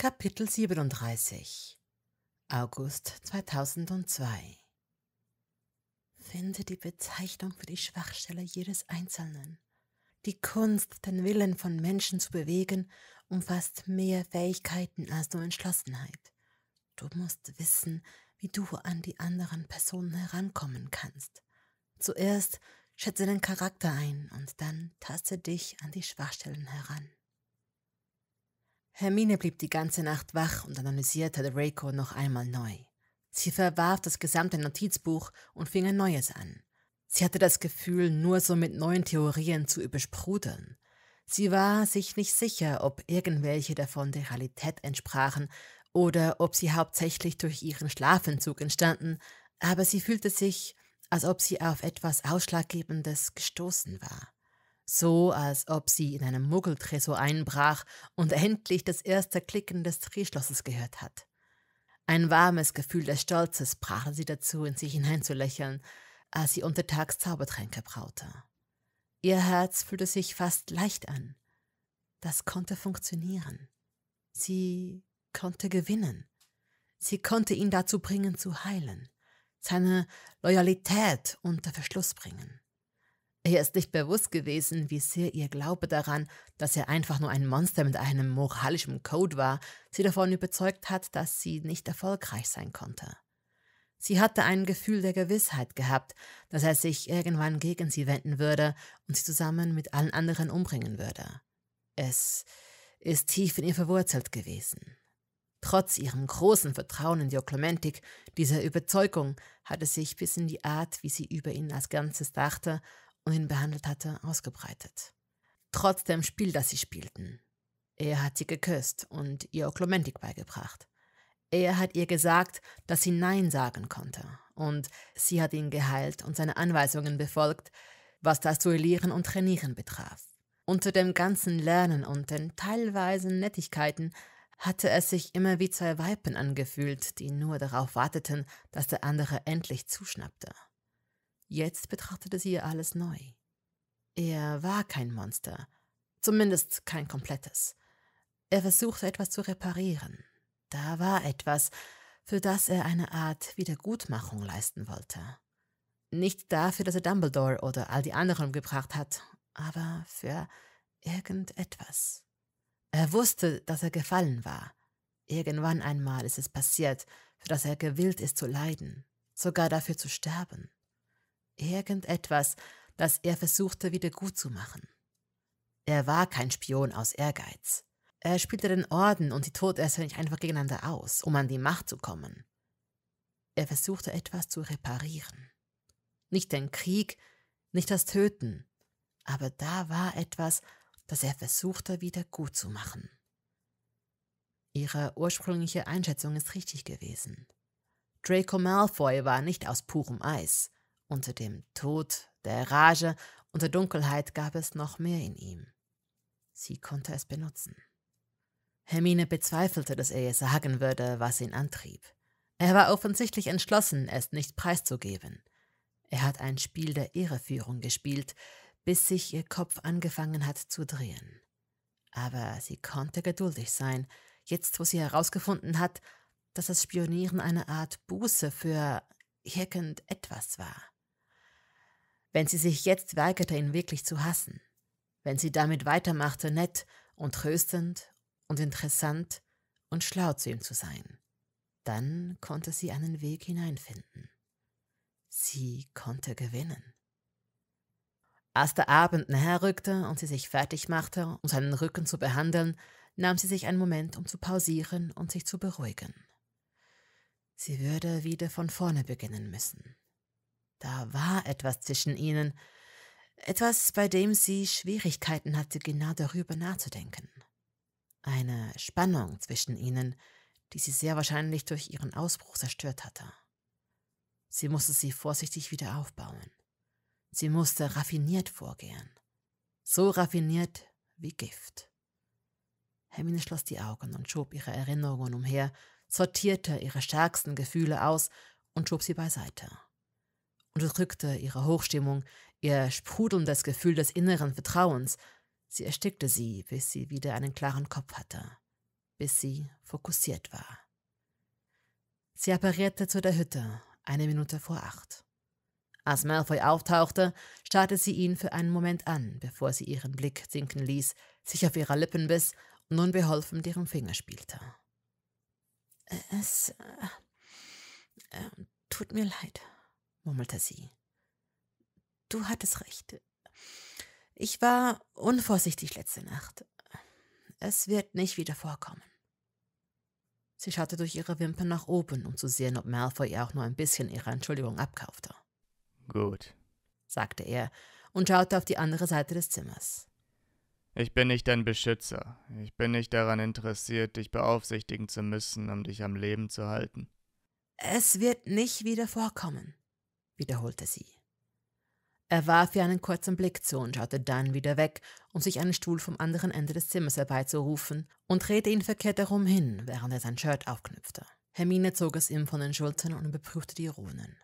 Kapitel 37 August 2002 Finde die Bezeichnung für die Schwachstelle jedes Einzelnen. Die Kunst, den Willen von Menschen zu bewegen, umfasst mehr Fähigkeiten als nur Entschlossenheit. Du musst wissen, wie du an die anderen Personen herankommen kannst. Zuerst schätze den Charakter ein und dann taste dich an die Schwachstellen heran. Hermine blieb die ganze Nacht wach und analysierte Draco noch einmal neu. Sie verwarf das gesamte Notizbuch und fing ein neues an. Sie hatte das Gefühl, nur so mit neuen Theorien zu übersprudeln. Sie war sich nicht sicher, ob irgendwelche davon der Realität entsprachen oder ob sie hauptsächlich durch ihren Schlafentzug entstanden, aber sie fühlte sich, als ob sie auf etwas Ausschlaggebendes gestoßen war so als ob sie in einem Muggeltresor einbrach und endlich das erste Klicken des Drehschlosses gehört hat. Ein warmes Gefühl des Stolzes brachte sie dazu, in sich hineinzulächeln, als sie untertags Zaubertränke braute. Ihr Herz fühlte sich fast leicht an. Das konnte funktionieren. Sie konnte gewinnen. Sie konnte ihn dazu bringen, zu heilen, seine Loyalität unter Verschluss bringen. Ihr ist nicht bewusst gewesen, wie sehr ihr Glaube daran, dass er einfach nur ein Monster mit einem moralischen Code war, sie davon überzeugt hat, dass sie nicht erfolgreich sein konnte. Sie hatte ein Gefühl der Gewissheit gehabt, dass er sich irgendwann gegen sie wenden würde und sie zusammen mit allen anderen umbringen würde. Es ist tief in ihr verwurzelt gewesen. Trotz ihrem großen Vertrauen in die dieser Überzeugung, hatte sich bis in die Art, wie sie über ihn als Ganzes dachte und ihn behandelt hatte, ausgebreitet. Trotz dem Spiel, das sie spielten. Er hat sie geküsst und ihr Oklumentik beigebracht. Er hat ihr gesagt, dass sie Nein sagen konnte. Und sie hat ihn geheilt und seine Anweisungen befolgt, was das Duellieren und Trainieren betraf. Unter dem ganzen Lernen und den teilweisen Nettigkeiten hatte es sich immer wie zwei Weipen angefühlt, die nur darauf warteten, dass der andere endlich zuschnappte. Jetzt betrachtete sie alles neu. Er war kein Monster, zumindest kein komplettes. Er versuchte etwas zu reparieren. Da war etwas, für das er eine Art Wiedergutmachung leisten wollte. Nicht dafür, dass er Dumbledore oder all die anderen umgebracht hat, aber für irgendetwas. Er wusste, dass er gefallen war. Irgendwann einmal ist es passiert, für das er gewillt ist zu leiden, sogar dafür zu sterben. Irgendetwas, das er versuchte wieder gut zu machen. Er war kein Spion aus Ehrgeiz. Er spielte den Orden und die Todesser nicht einfach gegeneinander aus, um an die Macht zu kommen. Er versuchte etwas zu reparieren. Nicht den Krieg, nicht das Töten, aber da war etwas, das er versuchte wieder gut zu machen. Ihre ursprüngliche Einschätzung ist richtig gewesen. Draco Malfoy war nicht aus purem Eis. Unter dem Tod, der Rage und der Dunkelheit gab es noch mehr in ihm. Sie konnte es benutzen. Hermine bezweifelte, dass er ihr sagen würde, was ihn antrieb. Er war offensichtlich entschlossen, es nicht preiszugeben. Er hat ein Spiel der Irreführung gespielt, bis sich ihr Kopf angefangen hat zu drehen. Aber sie konnte geduldig sein, jetzt wo sie herausgefunden hat, dass das Spionieren eine Art Buße für irgendetwas war wenn sie sich jetzt weigerte, ihn wirklich zu hassen, wenn sie damit weitermachte, nett und tröstend und interessant und schlau zu ihm zu sein, dann konnte sie einen Weg hineinfinden. Sie konnte gewinnen. Als der Abend näher rückte und sie sich fertig machte, um seinen Rücken zu behandeln, nahm sie sich einen Moment, um zu pausieren und sich zu beruhigen. Sie würde wieder von vorne beginnen müssen. Da war etwas zwischen ihnen, etwas, bei dem sie Schwierigkeiten hatte, genau darüber nachzudenken. Eine Spannung zwischen ihnen, die sie sehr wahrscheinlich durch ihren Ausbruch zerstört hatte. Sie musste sie vorsichtig wieder aufbauen. Sie musste raffiniert vorgehen. So raffiniert wie Gift. Hermine schloss die Augen und schob ihre Erinnerungen umher, sortierte ihre stärksten Gefühle aus und schob sie beiseite unterdrückte ihre Hochstimmung, ihr sprudelndes Gefühl des inneren Vertrauens. Sie erstickte sie, bis sie wieder einen klaren Kopf hatte, bis sie fokussiert war. Sie apparierte zu der Hütte, eine Minute vor acht. Als Malfoy auftauchte, starrte sie ihn für einen Moment an, bevor sie ihren Blick sinken ließ, sich auf ihre Lippen biss und nun beholfen mit ihrem Finger spielte. Es äh, äh, tut mir leid, murmelte sie. Du hattest recht. Ich war unvorsichtig letzte Nacht. Es wird nicht wieder vorkommen. Sie schaute durch ihre Wimpern nach oben, um zu sehen, ob Malfoy ihr auch nur ein bisschen ihre Entschuldigung abkaufte. Gut, sagte er und schaute auf die andere Seite des Zimmers. Ich bin nicht dein Beschützer. Ich bin nicht daran interessiert, dich beaufsichtigen zu müssen, um dich am Leben zu halten. Es wird nicht wieder vorkommen, wiederholte sie. Er warf ihr einen kurzen Blick zu und schaute dann wieder weg, um sich einen Stuhl vom anderen Ende des Zimmers herbeizurufen und drehte ihn verkehrt herum hin, während er sein Shirt aufknüpfte. Hermine zog es ihm von den Schultern und überprüfte die Runen.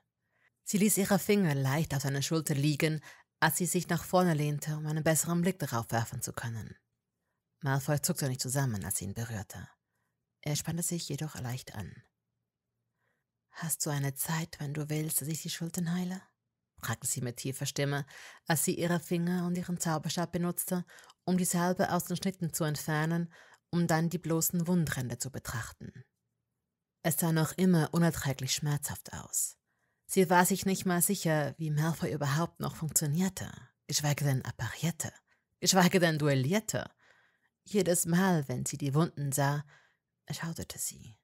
Sie ließ ihre Finger leicht auf seiner Schulter liegen, als sie sich nach vorne lehnte, um einen besseren Blick darauf werfen zu können. Malfoy zuckte nicht zusammen, als sie ihn berührte. Er spannte sich jedoch leicht an. Hast du eine Zeit, wenn du willst, dass ich die Schultern heile? fragte sie mit tiefer Stimme, als sie ihre Finger und ihren Zauberstab benutzte, um dieselbe aus den Schnitten zu entfernen, um dann die bloßen Wundränder zu betrachten. Es sah noch immer unerträglich schmerzhaft aus. Sie war sich nicht mal sicher, wie Malfoy überhaupt noch funktionierte, geschweige denn apparierte, geschweige denn duellierte. Jedes Mal, wenn sie die Wunden sah, erschauderte sie.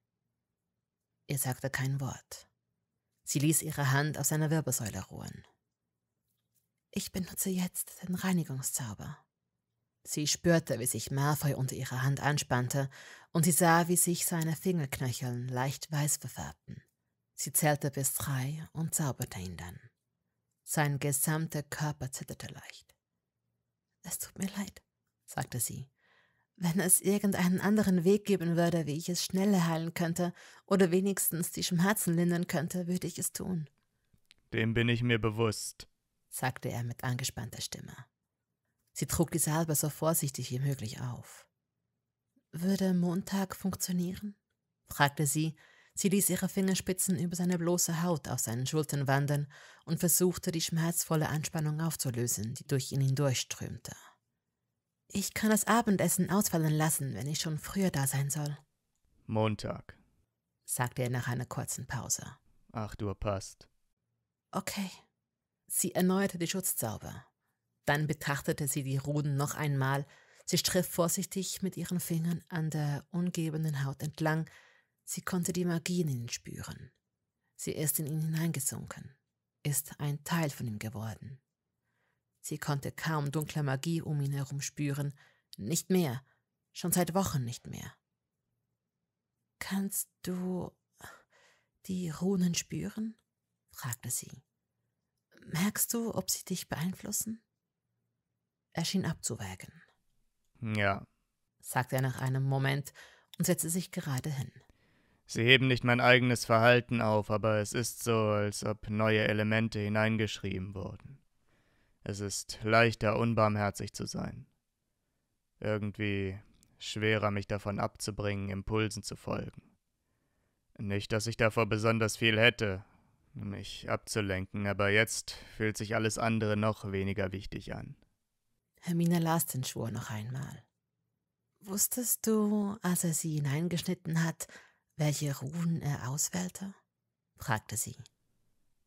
Er sagte kein Wort. Sie ließ ihre Hand auf seiner Wirbelsäule ruhen. Ich benutze jetzt den Reinigungszauber. Sie spürte, wie sich Malfoy unter ihrer Hand anspannte, und sie sah, wie sich seine Fingerknöcheln leicht weiß verfärbten. Sie zählte bis drei und zauberte ihn dann. Sein gesamter Körper zitterte leicht. Es tut mir leid, sagte sie wenn es irgendeinen anderen Weg geben würde, wie ich es schneller heilen könnte oder wenigstens die Schmerzen lindern könnte, würde ich es tun. Dem bin ich mir bewusst, sagte er mit angespannter Stimme. Sie trug die Salbe so vorsichtig wie möglich auf. Würde Montag funktionieren? fragte sie. Sie ließ ihre Fingerspitzen über seine bloße Haut auf seinen Schultern wandern und versuchte, die schmerzvolle Anspannung aufzulösen, die durch ihn hindurchströmte. Ich kann das Abendessen ausfallen lassen, wenn ich schon früher da sein soll. Montag, sagte er nach einer kurzen Pause. Acht Uhr passt. Okay. Sie erneuerte die Schutzzauber. Dann betrachtete sie die Ruden noch einmal. Sie striff vorsichtig mit ihren Fingern an der umgebenden Haut entlang. Sie konnte die Magie in ihnen spüren. Sie ist in ihn hineingesunken, ist ein Teil von ihm geworden. Sie konnte kaum dunkle Magie um ihn herum spüren. Nicht mehr. Schon seit Wochen nicht mehr. Kannst du die Runen spüren? fragte sie. Merkst du, ob sie dich beeinflussen? Er schien abzuwägen. Ja, sagte er nach einem Moment und setzte sich gerade hin. Sie heben nicht mein eigenes Verhalten auf, aber es ist so, als ob neue Elemente hineingeschrieben wurden. Es ist leichter, unbarmherzig zu sein. Irgendwie schwerer, mich davon abzubringen, Impulsen zu folgen. Nicht, dass ich davor besonders viel hätte, mich abzulenken, aber jetzt fühlt sich alles andere noch weniger wichtig an. Hermine las den Schwur noch einmal. Wusstest du, als er sie hineingeschnitten hat, welche Ruhen er auswählte? fragte sie.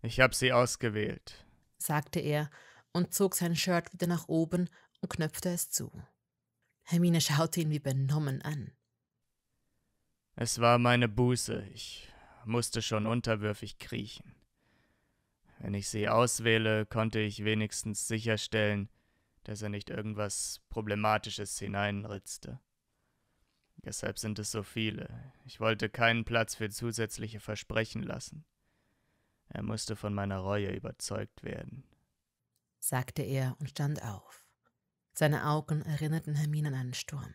Ich habe sie ausgewählt, sagte er und zog sein Shirt wieder nach oben und knöpfte es zu. Hermine schaute ihn wie benommen an. Es war meine Buße, ich musste schon unterwürfig kriechen. Wenn ich sie auswähle, konnte ich wenigstens sicherstellen, dass er nicht irgendwas Problematisches hineinritzte. Deshalb sind es so viele. Ich wollte keinen Platz für zusätzliche Versprechen lassen. Er musste von meiner Reue überzeugt werden sagte er und stand auf. Seine Augen erinnerten Hermine an einen Sturm.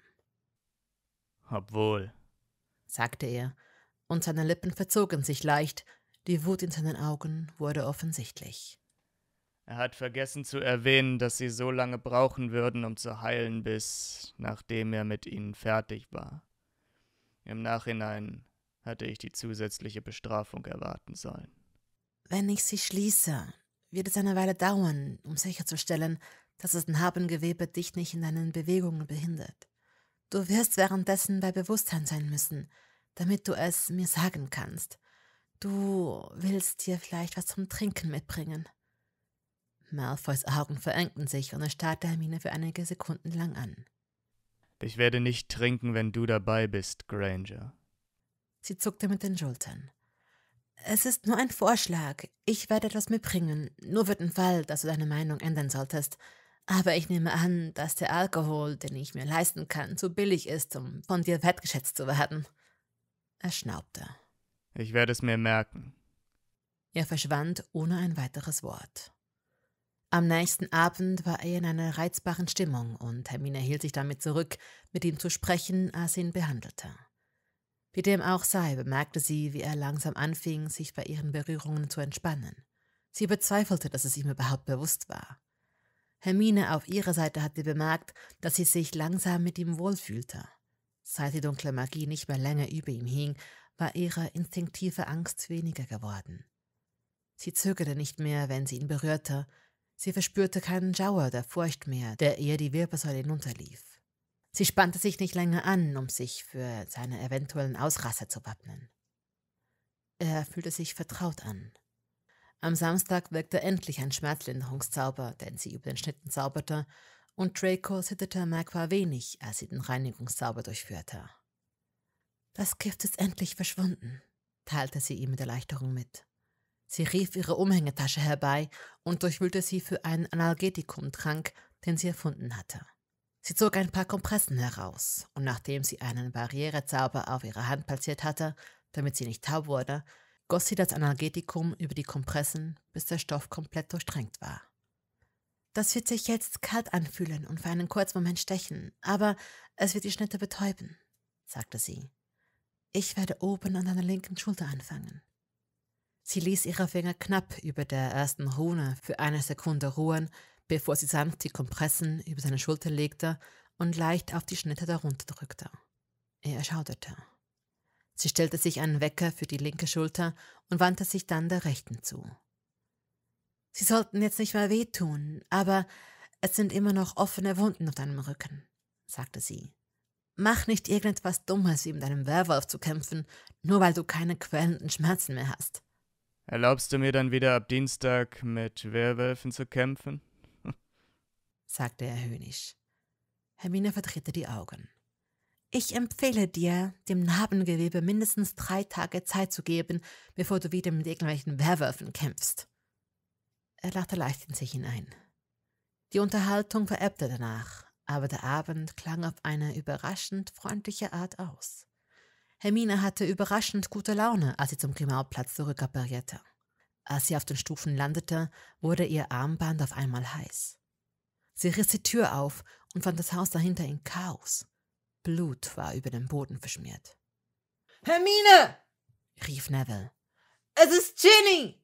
Obwohl, sagte er, und seine Lippen verzogen sich leicht, die Wut in seinen Augen wurde offensichtlich. Er hat vergessen zu erwähnen, dass sie so lange brauchen würden, um zu heilen, bis nachdem er mit ihnen fertig war. Im Nachhinein hatte ich die zusätzliche Bestrafung erwarten sollen. Wenn ich sie schließe, wird es eine Weile dauern, um sicherzustellen, dass das Narbengewebe dich nicht in deinen Bewegungen behindert. Du wirst währenddessen bei Bewusstsein sein müssen, damit du es mir sagen kannst. Du willst dir vielleicht was zum Trinken mitbringen. Malfoys Augen verengten sich und er starrte Hermine für einige Sekunden lang an. Ich werde nicht trinken, wenn du dabei bist, Granger. Sie zuckte mit den Schultern. Es ist nur ein Vorschlag. Ich werde etwas mitbringen. Nur für den Fall, dass du deine Meinung ändern solltest. Aber ich nehme an, dass der Alkohol, den ich mir leisten kann, zu billig ist, um von dir wertgeschätzt zu werden. Er schnaubte. Ich werde es mir merken. Er verschwand ohne ein weiteres Wort. Am nächsten Abend war er in einer reizbaren Stimmung und Hermine hielt sich damit zurück, mit ihm zu sprechen, als sie ihn behandelte. Wie dem auch sei, bemerkte sie, wie er langsam anfing, sich bei ihren Berührungen zu entspannen. Sie bezweifelte, dass es ihm überhaupt bewusst war. Hermine auf ihrer Seite hatte bemerkt, dass sie sich langsam mit ihm wohlfühlte. Seit die dunkle Magie nicht mehr länger über ihm hing, war ihre instinktive Angst weniger geworden. Sie zögerte nicht mehr, wenn sie ihn berührte, sie verspürte keinen Schauer der Furcht mehr, der ihr die Wirbelsäule hinunterlief. Sie spannte sich nicht länger an, um sich für seine eventuellen Ausrasse zu wappnen. Er fühlte sich vertraut an. Am Samstag wirkte endlich ein Schmerzlinderungszauber, den sie über den Schnitten zauberte, und Draco zitterte merkbar wenig, als sie den Reinigungszauber durchführte. Das Gift ist endlich verschwunden, teilte sie ihm mit Erleichterung mit. Sie rief ihre Umhängetasche herbei und durchwühlte sie für einen Analgetikumtrank, den sie erfunden hatte. Sie zog ein paar Kompressen heraus, und nachdem sie einen Barrierezauber auf ihrer Hand platziert hatte, damit sie nicht taub wurde, goss sie das Analgetikum über die Kompressen, bis der Stoff komplett durchtränkt war. Das wird sich jetzt kalt anfühlen und für einen kurzen Moment stechen, aber es wird die Schnitte betäuben, sagte sie. Ich werde oben an deiner linken Schulter anfangen. Sie ließ ihre Finger knapp über der ersten Rune für eine Sekunde ruhen, bevor sie sanft die Kompressen über seine Schulter legte und leicht auf die Schnitte darunter drückte. Er erschauderte. Sie stellte sich einen Wecker für die linke Schulter und wandte sich dann der rechten zu. Sie sollten jetzt nicht mehr wehtun, aber es sind immer noch offene Wunden auf deinem Rücken, sagte sie. Mach nicht irgendetwas Dummes, wie mit einem Werwolf zu kämpfen, nur weil du keine quälenden Schmerzen mehr hast. Erlaubst du mir dann wieder ab Dienstag mit Werwölfen zu kämpfen? sagte er höhnisch. Hermine verdrehte die Augen. Ich empfehle dir, dem Narbengewebe mindestens drei Tage Zeit zu geben, bevor du wieder mit irgendwelchen Werwölfen kämpfst. Er lachte leicht in sich hinein. Die Unterhaltung verebbte danach, aber der Abend klang auf eine überraschend freundliche Art aus. Hermine hatte überraschend gute Laune, als sie zum Grimauplatz zurückapparierte. Als sie auf den Stufen landete, wurde ihr Armband auf einmal heiß. Sie riss die Tür auf und fand das Haus dahinter in Chaos. Blut war über dem Boden verschmiert. Hermine! rief Neville. Es ist Ginny!